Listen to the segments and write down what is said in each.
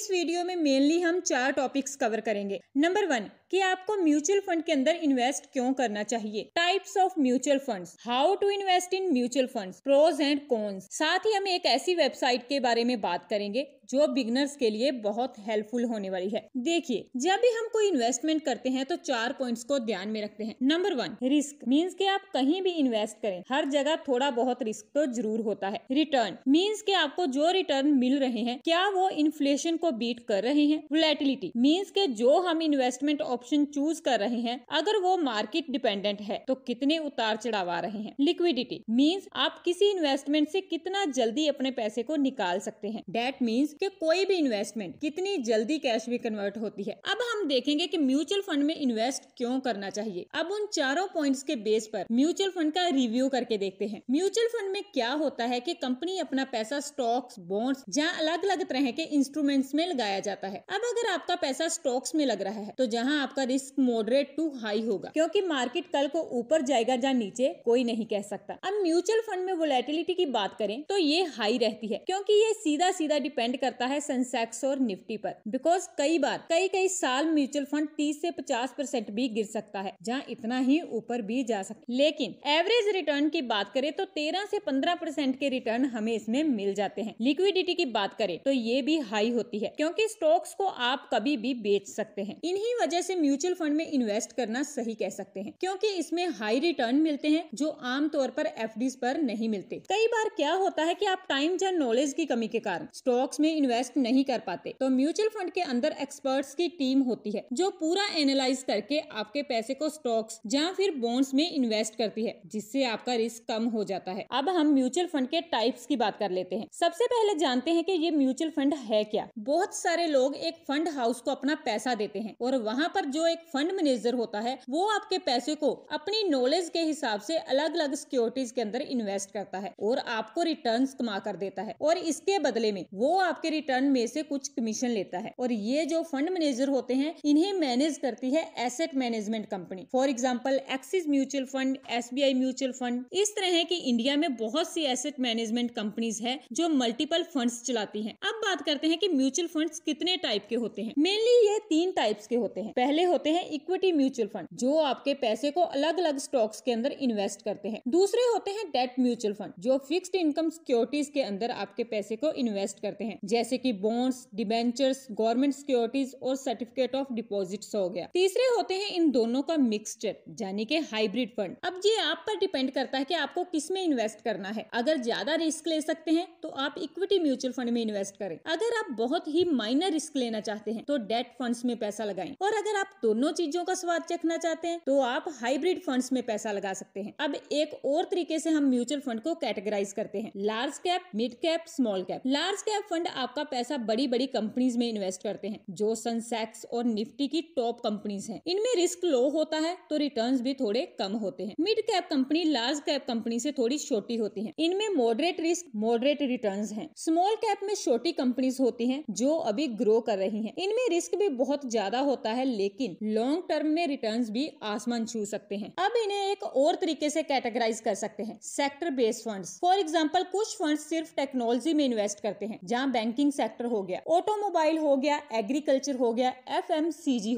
इस वीडियो में मेनली हम चार टॉपिक्स कवर करेंगे नंबर वन कि आपको म्यूचुअल फंड के अंदर इन्वेस्ट क्यों करना चाहिए types of mutual funds how to invest in mutual funds pros and cons साथ ही हम एक ऐसी वेबसाइट के बारे में बात करेंगे जो बिगनर्स के लिए बहुत हेल्पफुल होने वाली है देखिए जब भी हम कोई इन्वेस्टमेंट करते हैं तो चार पॉइंट्स को ध्यान में रखते हैं नंबर वन रिस्क मीन्स के आप कहीं भी इन्वेस्ट करें हर जगह थोड़ा बहुत रिस्क तो जरूर होता है रिटर्न मीन्स के आपको जो रिटर्न मिल रहे हैं क्या वो इन्फ्लेशन को बीट कर रहे हैं वोलेटिलिटी मीन्स के जो हम इन्वेस्टमेंट ऑप्शन चूज कर रहे हैं अगर वो मार्केट डिपेंडेंट है तो कितने उतार चढ़ाव आ रहे हैं लिक्विडिटी मीन्स आप किसी इन्वेस्टमेंट से कितना जल्दी अपने पैसे को निकाल सकते हैं डेट मीन्स कि कोई भी इन्वेस्टमेंट कितनी जल्दी कैश में कन्वर्ट होती है अब हम देखेंगे कि म्यूचुअल फंड में इन्वेस्ट क्यों करना चाहिए अब उन चारों पॉइंट्स के बेस पर म्यूचुअल फंड का रिव्यू करके देखते हैं म्यूचुअल फंड में क्या होता है कि कंपनी अपना पैसा स्टॉक्स बॉन्ड्स जहाँ अलग अलग तरह के इंस्ट्रूमेंट्स में लगाया जाता है अब अगर आपका पैसा स्टॉक्स में लग रहा है तो जहाँ आपका रिस्क मॉडरेट टू हाई होगा क्योंकि मार्केट कल को ऊपर जाएगा या नीचे कोई नहीं कह सकता अब म्यूचुअल फंड में वोलेटिलिटी की बात करें तो ये हाई रहती है क्योंकि ये सीधा सीधा डिपेंड कर करता है सेंसेक्स और निफ्टी पर बिकॉज कई बार कई कई साल म्यूचुअल फंड 30 से 50 परसेंट भी गिर सकता है जहां इतना ही ऊपर भी जा सकता लेकिन एवरेज रिटर्न की बात करें तो 13 से 15 परसेंट के रिटर्न हमें इसमें मिल जाते हैं लिक्विडिटी की बात करें तो ये भी हाई होती है क्योंकि स्टॉक्स को आप कभी भी बेच सकते हैं इन्हीं वजह से म्यूचुअल फंड में इन्वेस्ट करना सही कह सकते हैं क्योंकि इसमें हाई रिटर्न मिलते हैं जो आमतौर पर एफ पर नहीं मिलते कई बार क्या होता है की आप टाइम या नॉलेज की कमी के कारण स्टॉक्स में इन्वेस्ट नहीं कर पाते तो म्यूचुअल फंड के अंदर एक्सपर्ट्स की टीम होती है जो पूरा एनालाइज करके आपके पैसे को स्टॉक्स या फिर बॉन्ड्स में इन्वेस्ट करती है जिससे आपका रिस्क कम हो जाता है अब हम म्यूचुअल फंड के टाइप्स की बात कर लेते हैं सबसे पहले जानते हैं कि ये म्यूचुअल फंड है क्या बहुत सारे लोग एक फंड हाउस को अपना पैसा देते हैं और वहाँ पर जो एक फंड मैनेजर होता है वो आपके पैसे को अपनी नॉलेज के हिसाब से अलग अलग सिक्योरिटीज के अंदर इन्वेस्ट करता है और आपको रिटर्न कमा कर देता है और इसके बदले में वो आप आपके रिटर्न में से कुछ कमीशन लेता है और ये जो फंड मैनेजर होते हैं इन्हें मैनेज करती है asset management company for example Axis mutual fund S mutual fund इस तरह की इंडिया में बहुत सी एसेट मैनेजमेंट कंपनीज है जो मल्टीपल फंड चलाती है अब बात करते हैं की म्यूचुअल फंड कितने टाइप के होते हैं मेनली ये तीन टाइप्स के होते हैं पहले होते हैं इक्विटी म्यूचुअल फंड जो आपके पैसे को अलग अलग स्टॉक्स के अंदर इन्वेस्ट करते हैं दूसरे होते हैं डेट म्यूचुअल फंड जो फिक्स्ड इनकम सिक्योरिटीज के अंदर आपके पैसे को इन्वेस्ट करते हैं जैसे कि बॉन्ड्स डिबेंचर्स गवर्नमेंट सिक्योरिटीज और सर्टिफिकेट ऑफ डिपॉजिट्स हो गया तीसरे होते हैं इन दोनों का मिक्सचर यानी के हाइब्रिड फंड अब ये आप पर डिपेंड करता है कि आपको किस में इन्वेस्ट करना है अगर ज्यादा रिस्क ले सकते हैं तो आप इक्विटी म्यूचुअल फंड में इन्वेस्ट करें अगर आप बहुत ही माइनर रिस्क लेना चाहते हैं तो डेट फंड्स में पैसा लगाएं और अगर आप दोनों चीजों का स्वाद चखना चाहते हैं तो आप हाइब्रिड फंड्स में पैसा लगा सकते हैं अब एक और तरीके से हम म्यूचुअल फंड को कैटेगराइज करते हैं large cap mid cap small cap large cap fund आपका पैसा बड़ी बड़ी कंपनीज में इन्वेस्ट करते हैं जो सनसेक्स और निफ्टी की टॉप कंपनीज हैं इनमें रिस्क लो होता है तो रिटर्न्स भी थोड़े कम होते हैं mid cap company large cap company से थोड़ी छोटी होती है इनमें मॉडरेट रिस्क मॉडरेट रिटर्न है स्मॉल कैप में छोटी कंपनीज होती है जो अभी ग्रो कर रही है इनमें रिस्क भी बहुत ज्यादा होता है लेकिन लॉन्ग टर्म में रिटर्न भी आसमान छू सकते हैं अब इन्हें एक और तरीके से कैटेगराइज कर सकते हैं sector based funds for example कुछ फंड सिर्फ टेक्नोलॉजी में इन्वेस्ट करते हैं जहाँ बैंक बैंकिंग सेक्टर हो गया ऑटोमोबाइल हो गया एग्रीकल्चर हो गया एफ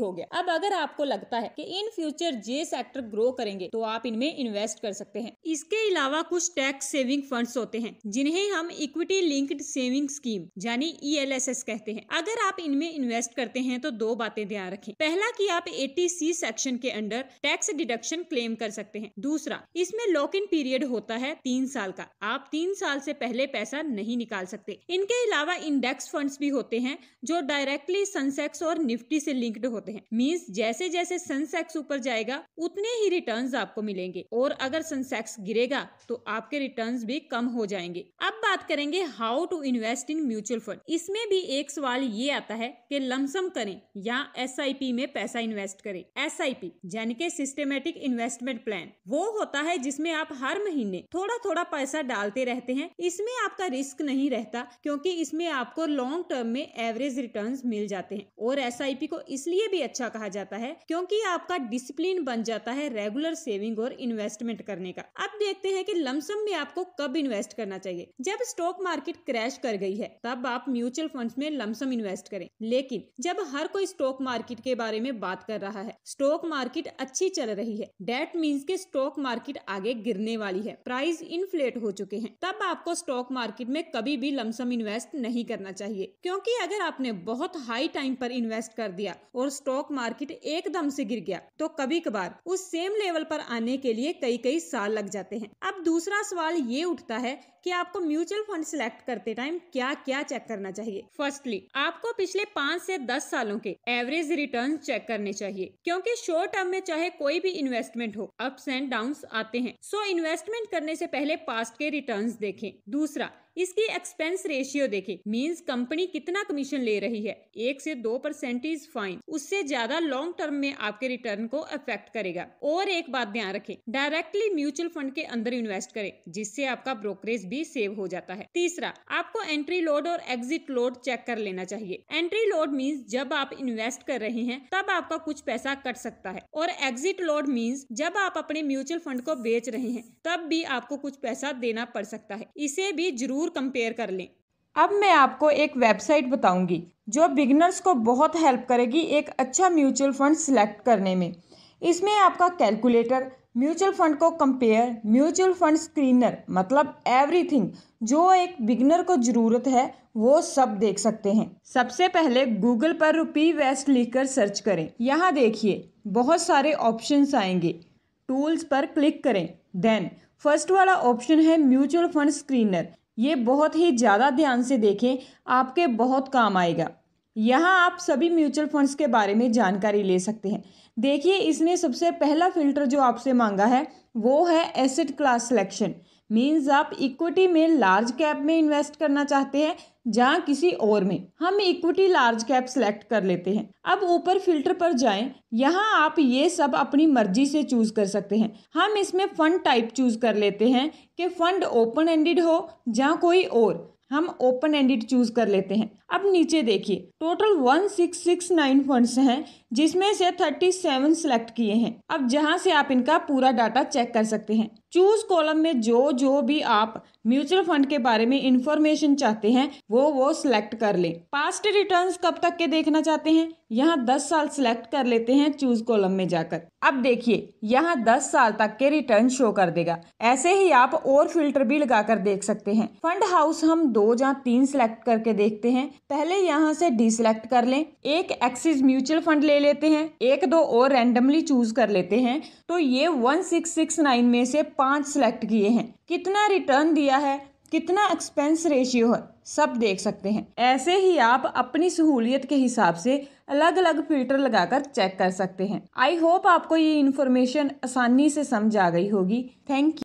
हो गया अब अगर आपको लगता है कि इन फ्यूचर जे सेक्टर ग्रो करेंगे तो आप इनमें इन्वेस्ट कर सकते हैं इसके अलावा कुछ टैक्स सेविंग फंड्स होते हैं जिन्हें हम इक्विटी लिंक्ड सेविंग स्कीम यानी एस e कहते हैं अगर आप इनमें इन्वेस्ट करते हैं तो दो बातें ध्यान रखें पहला कि आप सी सेक्शन के अंडर टैक्स डिडक्शन क्लेम कर सकते हैं दूसरा इसमें लॉक इन पीरियड होता है तीन साल का आप तीन साल से पहले पैसा नहीं निकाल सकते इनके अलावा इंडेक्स फंड्स भी होते हैं जो डायरेक्टली सनसेक्स और निफ्टी से लिंक्ड होते हैं मींस जैसे जैसे सनसेक्स ऊपर जाएगा उतने ही रिटर्न आपको मिलेंगे और अगर सनसेक्स गिरेगा तो आपके रिटर्न भी कम हो जाएंगे अब बात करेंगे how to invest in mutual fund इसमें भी एक सवाल ये आता है कि लमसम करें या एस में पैसा इन्वेस्ट करें एस आई पी यानी के सिस्टमेटिक इन्वेस्टमेंट प्लान वो होता है जिसमें आप हर महीने थोड़ा थोड़ा पैसा डालते रहते हैं इसमें आपका रिस्क नहीं रहता क्योंकि इसमें आपको लॉन्ग टर्म में एवरेज रिटर्न मिल जाते हैं और एस को इसलिए भी अच्छा कहा जाता है क्योंकि आपका डिसिप्लिन बन जाता है रेगुलर सेविंग और इन्वेस्टमेंट करने का अब देखते हैं कि लमसम में आपको कब इन्वेस्ट करना चाहिए जब स्टॉक मार्केट क्रैश कर गई है तब आप म्यूचुअल फंड में लमसम इन्वेस्ट करें लेकिन जब हर कोई स्टॉक मार्केट के बारे में बात कर रहा है स्टॉक मार्केट अच्छी चल रही है डेट मीन्स के स्टॉक मार्केट आगे गिरने वाली है प्राइस इन्फ्लेट हो चुके हैं तब आपको स्टॉक मार्केट में कभी भी लमसम इन्वेस्ट नहीं नहीं करना चाहिए क्योंकि अगर आपने बहुत हाई टाइम पर इन्वेस्ट कर दिया और स्टॉक मार्केट एकदम से गिर गया तो कभी कभार उस सेम लेवल पर आने के लिए कई कई साल लग जाते हैं अब दूसरा सवाल ये उठता है कि आपको म्यूचुअल फंड सिलेक्ट करते टाइम क्या क्या चेक करना चाहिए फर्स्टली आपको पिछले पाँच से दस सालों के एवरेज रिटर्न चेक करने चाहिए क्योंकि शॉर्ट टर्म में चाहे कोई भी इन्वेस्टमेंट हो अप्स एंड डाउन आते हैं सो इन्वेस्टमेंट करने से पहले पास्ट के रिटर्न देखें दूसरा इसकी एक्सपेंस रेशियो देखें मींस कंपनी कितना कमीशन ले रही है एक से दो परसेंट इज फाइन उससे ज्यादा लॉन्ग टर्म में आपके रिटर्न को अफेक्ट करेगा और एक बात ध्यान रखें डायरेक्टली म्यूचुअल फंड के अंदर इन्वेस्ट करें जिससे आपका ब्रोकरेज भी सेव हो जाता है तीसरा आपको एंट्री लोड और एग्जिट लोड चेक कर लेना चाहिए एंट्री लोड मीन्स जब आप इन्वेस्ट कर रहे हैं तब आपका कुछ पैसा कट सकता है और एग्जिट लोड मीन्स जब आप अपने म्यूचुअल फंड को बेच रहे हैं तब भी आपको कुछ पैसा देना पड़ सकता है इसे भी जरूर कंपेयर कर लें अब मैं आपको एक वेबसाइट बताऊंगी जो बिगनर्स को बहुत हेल्प करेगी एक अच्छा म्यूचुअल फंड सिलेक्ट करने में इसमें आपका कैलकुलेटर म्यूचुअल फंड को कंपेयर म्यूचुअल फंड स्क्रीनर मतलब एवरीथिंग जो एक बिगनर को ज़रूरत है वो सब देख सकते हैं सबसे पहले गूगल पर रुपी वेस्ट लिखकर सर्च करें यहाँ देखिए बहुत सारे ऑप्शंस आएंगे टूल्स पर क्लिक करें देन फर्स्ट वाला ऑप्शन है म्यूचुअल फंड स्क्रीनर ये बहुत ही ज़्यादा ध्यान से देखें आपके बहुत काम आएगा यहाँ आप सभी म्यूचुअल फंड्स के बारे में जानकारी ले सकते हैं देखिए इसने सबसे पहला फिल्टर जो आपसे मांगा है वो है एसेट क्लास सिलेक्शन मीन्स आप इक्विटी में लार्ज कैप में इन्वेस्ट करना चाहते हैं जहाँ किसी और में हम इक्विटी लार्ज कैप सेलेक्ट कर लेते हैं अब ऊपर फिल्टर पर जाएं यहाँ आप ये सब अपनी मर्जी से चूज कर सकते हैं हम इसमें फंड टाइप चूज कर लेते हैं कि फंड ओपन एंडेड हो जहाँ कोई और हम ओपन एंडेड चूज कर लेते हैं अब नीचे देखिए total one six six nine funds हैं जिसमें से 37 सिलेक्ट किए हैं अब जहां से आप इनका पूरा डाटा चेक कर सकते हैं चूज कॉलम में जो जो भी आप म्यूचुअल फंड के बारे में इंफॉर्मेशन चाहते हैं वो वो सिलेक्ट कर लें पास्ट रिटर्न्स कब तक के देखना चाहते हैं यहाँ 10 साल सिलेक्ट कर लेते हैं चूज कॉलम में जाकर अब देखिए यहाँ 10 साल तक के रिटर्न शो कर देगा ऐसे ही आप और फिल्टर भी लगाकर देख सकते हैं फंड हाउस हम दो या तीन सिलेक्ट करके देखते हैं पहले यहाँ से डिसलेक्ट कर लें एक एक्सिस म्यूचुअल फंड ले लेते हैं एक दो और रैंडमली चूज कर लेते हैं तो ये वन सिक्स सिक्स नाइन में से पांच सिलेक्ट किए हैं कितना रिटर्न दिया है कितना एक्सपेंस रेशियो है सब देख सकते हैं ऐसे ही आप अपनी सहूलियत के हिसाब से अलग अलग फिल्टर लगाकर चेक कर सकते हैं आई होप आपको ये इन्फॉर्मेशन आसानी से समझ आ गई होगी थैंक यू